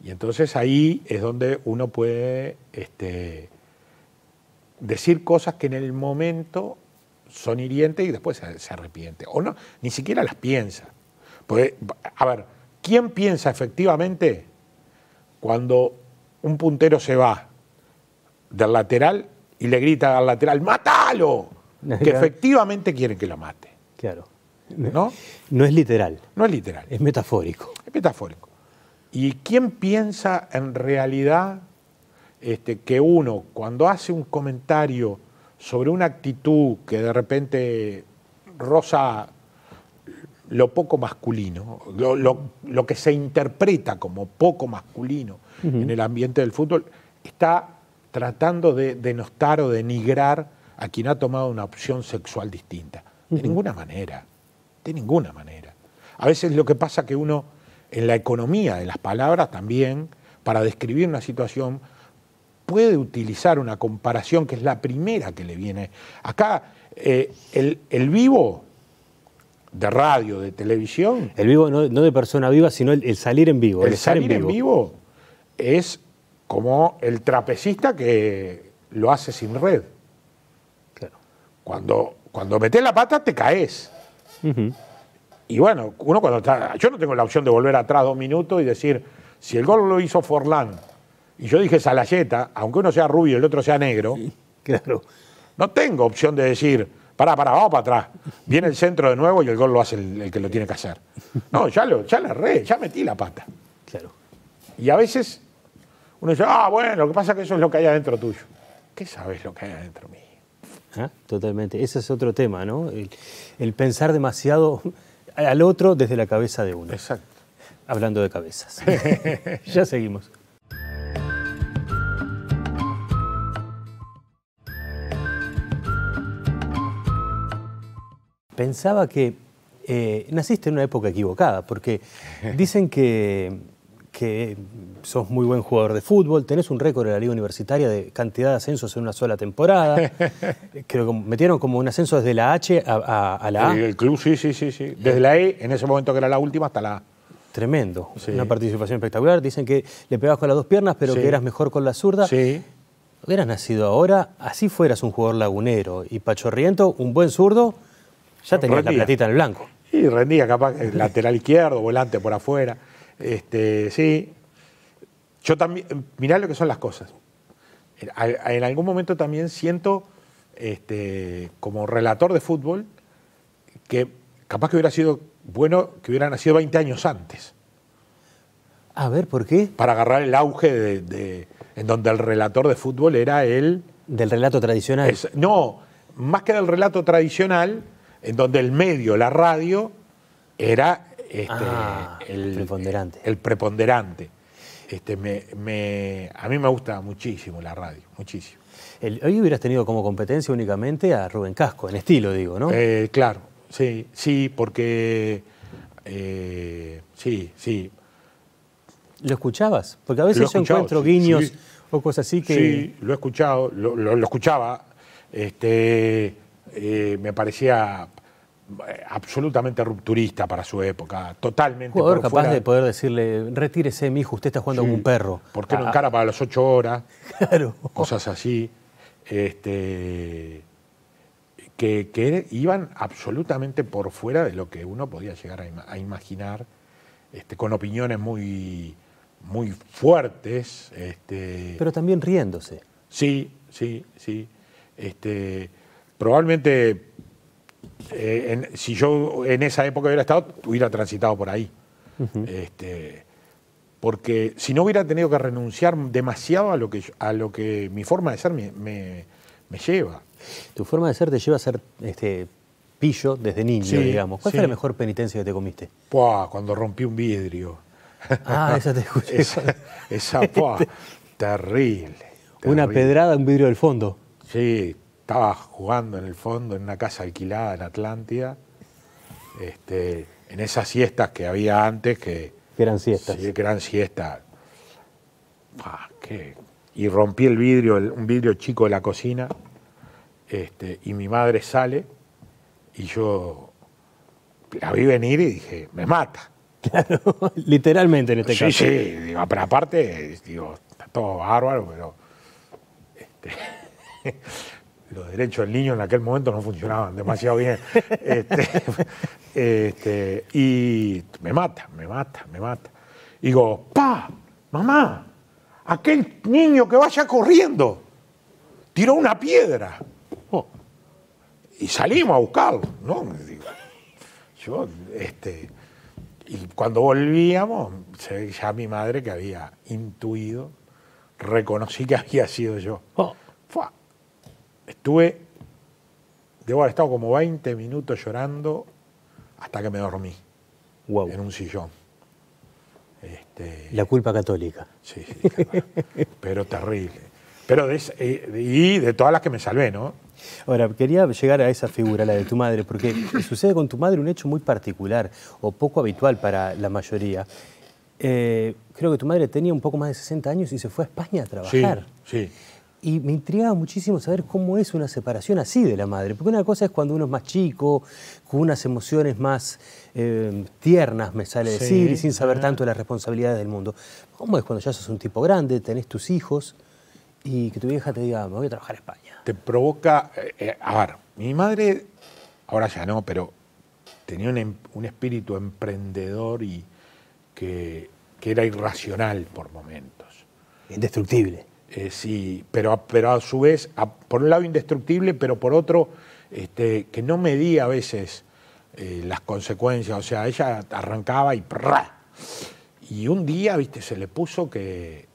Y entonces ahí es donde uno puede este, decir cosas que en el momento son hirientes y después se, arrepiente. O no, ni siquiera las piensa. Porque, a ver, ¿Quién piensa efectivamente cuando un puntero se va del lateral y le grita al lateral, ¡mátalo! Que efectivamente quieren que lo mate. Claro. ¿No? No es literal. No es literal. Es metafórico. Es metafórico. ¿Y quién piensa en realidad este, que uno, cuando hace un comentario sobre una actitud que de repente rosa lo poco masculino, lo, que se interpreta como poco masculino en el ambiente del fútbol, está tratando de denostar o denigrar a quien ha tomado una opción sexual distinta. De ninguna manera, de ninguna manera. A veces lo que pasa que uno, en la economía de las palabras también, para describir una situación, puede utilizar una comparación que es la primera que le viene. Acá eh, el vivo de radio, de televisión. El vivo no, de persona viva, sino el, salir en vivo. El, salir en vivo. es como el trapecista que lo hace sin red. Claro. Cuando, cuando metes la pata te caes. Y bueno, uno cuando está. Yo no tengo la opción de volver atrás dos minutos y decir, si el gol lo hizo Forlán y yo dije Salayeta, aunque uno sea rubio y el otro sea negro. claro. No tengo opción de decir para, para, vamos para atrás. Viene el centro de nuevo y el gol lo hace el, que lo tiene que hacer. No, ya, lo, ya la re, ya metí la pata. Claro. Y a veces uno dice, ah, bueno, lo que pasa es que eso es lo que hay adentro tuyo. ¿Qué sabes lo que hay adentro mío? Ah, totalmente. Ese es otro tema, ¿no? el, pensar demasiado al otro desde la cabeza de uno. Exacto. Hablando de cabezas. ya seguimos. pensaba que eh, naciste en una época equivocada, porque dicen que, sos muy buen jugador de fútbol, tenés un récord en la liga universitaria de cantidad de ascensos en una sola temporada. Creo que metieron como un ascenso desde la H a, a, a la El club, sí, sí, sí, sí. Desde la E, en ese momento que era la última, hasta la A. Tremendo, una participación espectacular. Dicen que le pegabas con las dos piernas, pero que eras mejor con la zurda. Sí. Hubieras nacido ahora, así fueras un jugador lagunero y Pachorriento, un buen zurdo, ya tenía la platita en el blanco. Y rendía capaz el lateral izquierdo, volante por afuera. Este, sí. Yo también, mirá lo que son las cosas. En algún momento también siento, este, como relator de fútbol, que capaz que hubiera sido bueno que hubiera nacido 20 años antes. A ver, ¿por qué? Para agarrar el auge de, en donde el relator de fútbol era el... Del relato tradicional. no, más que del relato tradicional, en donde el medio, la radio, era este, ah, el, preponderante. El, preponderante. Este, me, a mí me gusta muchísimo la radio, muchísimo. hoy hubieras tenido como competencia únicamente a Rubén Casco, en estilo digo, ¿no? Eh, claro, sí, sí, porque... Eh, sí, sí. ¿Lo escuchabas? Porque a veces yo encuentro guiños o cosas así que... Sí, lo he escuchado, lo, escuchaba. Este, eh, me parecía eh, absolutamente rupturista para su época, totalmente. Jugador capaz de poder decirle, retírese, mijo, usted está jugando a un perro. ¿Por qué no encara ah. para las ocho horas? Claro. Cosas así. Este, que, iban absolutamente por fuera de lo que uno podía llegar a, imaginar, este, con opiniones muy, muy fuertes. Este. Pero también riéndose. Sí, sí, sí. Este, probablemente eh, si yo en esa época hubiera estado, hubiera transitado por ahí. Este, porque si no hubiera tenido que renunciar demasiado a lo que, a lo que mi forma de ser me, lleva. Tu forma de ser te lleva a ser este, pillo desde niño, digamos. ¿Cuál fue la mejor penitencia que te comiste? Pua, cuando rompí un vidrio. Ah, esa te escuché. esa, terrible, este, terrible, Una pedrada, un vidrio del fondo. Sí, estaba jugando en el fondo en una casa alquilada en Atlántida, este, en esas siestas que había antes que... eran siestas. Sí, que eran siestas. Y rompí el vidrio, un vidrio chico de la cocina, este, y mi madre sale y yo la vi venir y dije, me mata. Claro, literalmente en este caso. Sí, sí, pero aparte, digo, está todo bárbaro, pero... Este, los derechos del niño en aquel momento no funcionaban demasiado bien. Este, este, y me mata, me mata, me mata. Y digo, pa, mamá, aquel niño que vaya corriendo tiró una piedra. Oh, y salimos a buscarlo, yo, este, y cuando volvíamos, ya mi madre que había intuido, reconocí que había sido yo. Oh estuve, debo haber estado como 20 minutos llorando hasta que me dormí. En un sillón. Este, la culpa católica. Sí, sí pero terrible. Pero eh, y de todas las que me salvé, ¿no? Ahora, quería llegar a esa figura, la de tu madre, porque sucede con tu madre un hecho muy particular o poco habitual para la mayoría. Eh, creo que tu madre tenía un poco más de 60 años y se fue a España a trabajar. Sí, sí. Y me intrigaba muchísimo saber cómo es una separación así de la madre. Porque una cosa es cuando uno es más chico, con unas emociones más em, tiernas, me sale decir, y sin saber tanto de las responsabilidades del mundo. ¿Cómo es cuando ya sos un tipo grande, tenés tus hijos y que tu vieja te diga, me voy a trabajar a España? Te provoca. Eh, eh, a ver, mi madre, ahora ya no, pero tenía em, un, espíritu emprendedor y que, que era irracional por momentos. Indestructible eh, sí, pero, a su vez, por un lado indestructible, pero por otro, este, que no medía a veces eh, las consecuencias. O sea, ella arrancaba y prra, Y un día, viste, se le puso que,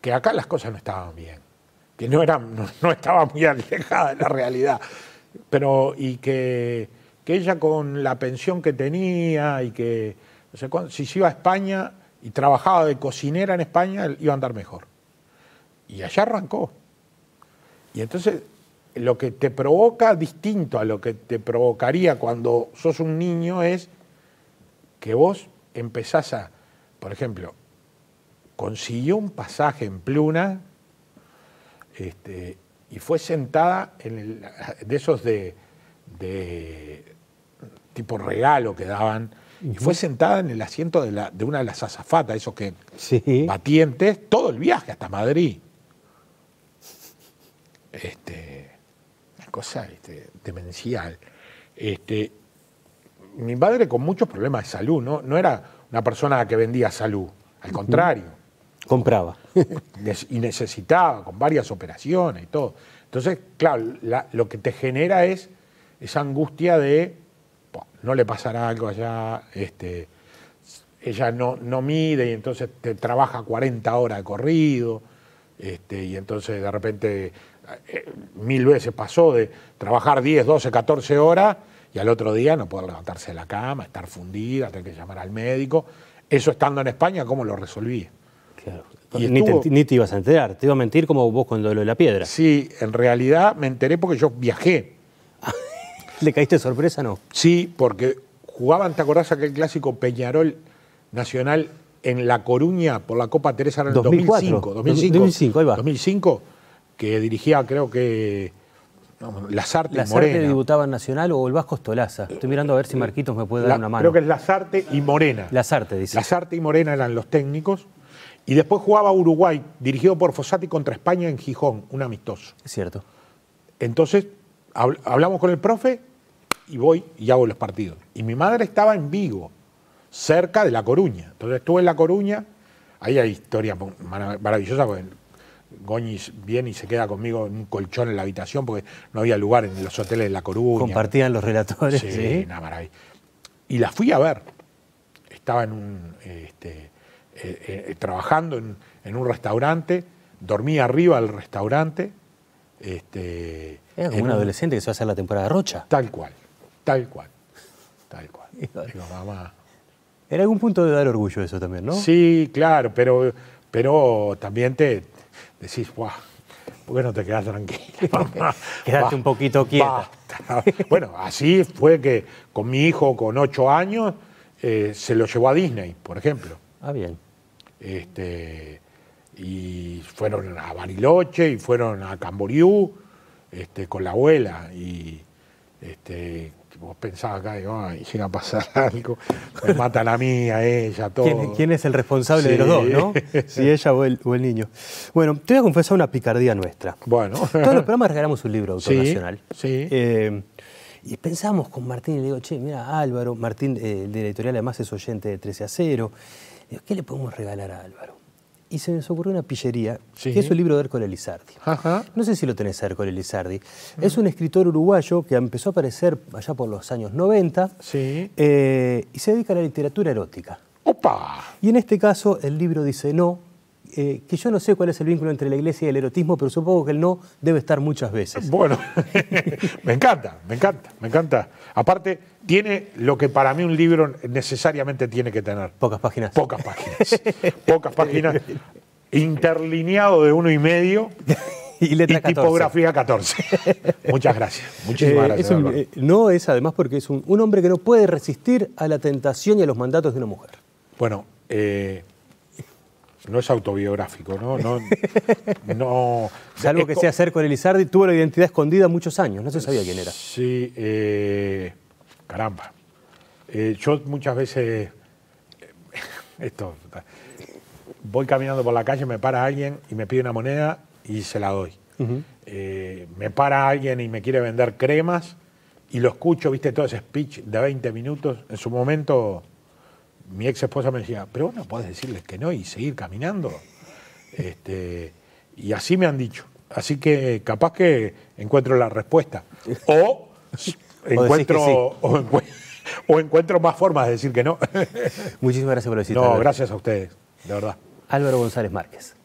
que acá las cosas no estaban bien, que no, no, estaba muy alejada de la realidad. Pero, y que, que ella con la pensión que tenía y que, no sé si se iba a España, y trabajaba de cocinera en España, iba a andar mejor. Y allá arrancó. Y entonces lo que te provoca distinto a lo que te provocaría cuando sos un niño es que vos empezás a, por ejemplo, consiguió un pasaje en Pluna este, y fue sentada en el, de esos de tipo regalo que daban y fue sentada en el asiento de, una de las azafatas, esos que sí. batientes todo el viaje hasta Madrid. Este, una cosa este, demencial. Este, mi madre con muchos problemas de salud, ¿no? No era una persona que vendía salud, al contrario. Compraba. y necesitaba, con varias operaciones y todo. Entonces, claro, lo que te genera es esa angustia de no le pasará algo allá, este, ella no, no mide y entonces te trabaja 40 horas de corrido, este, y entonces de repente eh, mil veces pasó de trabajar 10, 12, 14 horas y al otro día no poder levantarse de la cama, estar fundida, tener que llamar al médico. Eso estando en España, ¿cómo lo resolví? Claro. Y ni, te, ibas a enterar, te iba a mentir como vos con lo de la piedra. Sí, en realidad me enteré porque yo viajé. ¿Le caíste sorpresa, no? Sí, porque jugaban, ¿te acordás aquel clásico Peñarol Nacional en La Coruña por la Copa Teresa en el 2005? 2005, 2005, ahí 2005, que dirigía, creo que. las Lazarte y Morena. ¿Lazarte debutaba en Nacional o el Vasco Stolaza? Estoy mirando a ver si Marquitos me puede dar una mano. Creo que es Lazarte y Morena. Lazarte, dice. Lazarte y Morena eran los técnicos. Y después jugaba Uruguay, dirigido por Fossati contra España en Gijón, un amistoso. Es cierto. Entonces, hablamos con el profe y voy y hago los partidos. Y mi madre estaba en Vigo, cerca de La Coruña. Entonces estuve en La Coruña, ahí hay historia maravillosa porque viene y se queda conmigo en un colchón en la habitación, porque no había lugar en los hoteles de La Coruña. Compartían los relatores. Sí, una maravilla. Y la fui a ver. Estaba en un, este, eh, eh, trabajando en, un restaurante, Dormía arriba del restaurante. Este, como un adolescente que se va a hacer la temporada de Rocha. Tal cual. Tal cual, tal cual. mamá, En algún punto de dar orgullo eso también, ¿no? Sí, claro, pero, pero también te decís, ¡guau! ¿Por qué no te quedas tranquilo? Quedaste un poquito quieto. Bueno, así fue que con mi hijo con ocho años eh, se lo llevó a Disney, por ejemplo. Ah, bien. Este, y fueron a Bariloche y fueron a Camboriú este, con la abuela. Y este, Vos pensaba acá, y llega a pasar algo, me matan a mí, a ella, todo. ¿Quién, es el responsable de los dos, no? Si ella o el, niño. Bueno, te voy a confesar una picardía nuestra. Bueno. Todos los programas regalamos un libro autonacional. Eh, y pensamos con Martín, y le digo, che, mira, Álvaro, Martín eh, el de editorial además es oyente de 13 a 0. ¿qué le podemos regalar a Álvaro? y se nos ocurrió una pillería, que es el libro de Ercole Lizardi. No sé si lo tenés a Ercole Lizardi. Mm. Es un escritor uruguayo que empezó a aparecer allá por los años 90 eh, y se dedica a la literatura erótica. ¡Opa! Y en este caso el libro dice no, eh, que yo no sé cuál es el vínculo entre la iglesia y el erotismo, pero supongo que el no debe estar muchas veces. Bueno, me encanta, me encanta, me encanta. Aparte, tiene lo que para mí un libro necesariamente tiene que tener. Pocas páginas. Pocas páginas. Pocas páginas. interlineado de uno y medio. y, letra tipografía 14. Muchas gracias. Muchísimas eh, gracias. Eh, no es además porque es un, hombre que no puede resistir a la tentación y a los mandatos de una mujer. Bueno, no es autobiográfico, ¿no? no, no Salvo que sea Cerco Elizardi, tuvo la identidad escondida muchos años, no se sabía quién era. Sí, eh, caramba. Eh, yo muchas veces, eh, esto, voy caminando por la calle, me para alguien y me pide una moneda y se la doy. me para alguien y me quiere vender cremas y lo escucho, viste, todo ese speech de 20 minutos, en su momento mi ex esposa me decía, pero vos no podés decirles que no y seguir caminando. Este, y así me han dicho. Así que capaz que encuentro la respuesta. O, encuentro, o, o, encuentro más formas de decir que no. Muchísimas gracias por la visita. No, gracias a ustedes, de verdad. Álvaro González Márquez.